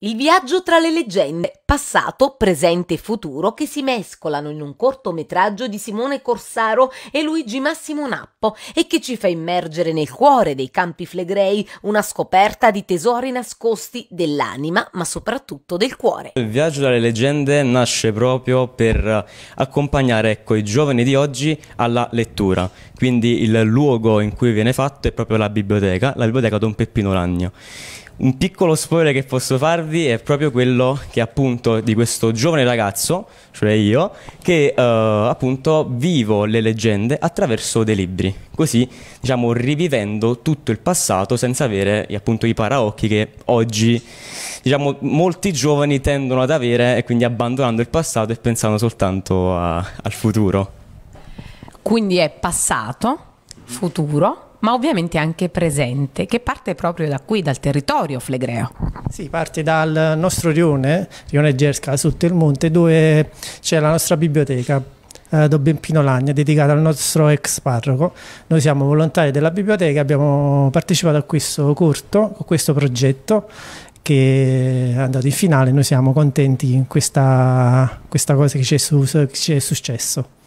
Il viaggio tra le leggende, passato, presente e futuro, che si mescolano in un cortometraggio di Simone Corsaro e Luigi Massimo Nappo e che ci fa immergere nel cuore dei campi flegrei una scoperta di tesori nascosti dell'anima, ma soprattutto del cuore. Il viaggio tra le leggende nasce proprio per eh, accompagnare ecco, i giovani di oggi alla lettura, quindi il luogo in cui viene fatto è proprio la biblioteca, la biblioteca Don Peppino Lagno. Un piccolo spoiler che posso farvi è proprio quello che appunto di questo giovane ragazzo, cioè io, che eh, appunto vivo le leggende attraverso dei libri, così diciamo rivivendo tutto il passato senza avere appunto i paraocchi che oggi diciamo molti giovani tendono ad avere e quindi abbandonando il passato e pensando soltanto a, al futuro. Quindi è passato, futuro, ma ovviamente anche presente, che parte proprio da qui, dal territorio flegreo. Sì, parte dal nostro rione, rione Gersca, sotto il monte, dove c'è la nostra biblioteca, eh, Bempino Lagna, dedicata al nostro ex parroco. Noi siamo volontari della biblioteca, abbiamo partecipato a questo corto, a questo progetto che è andato in finale, noi siamo contenti di questa, questa cosa che ci è, su, che ci è successo.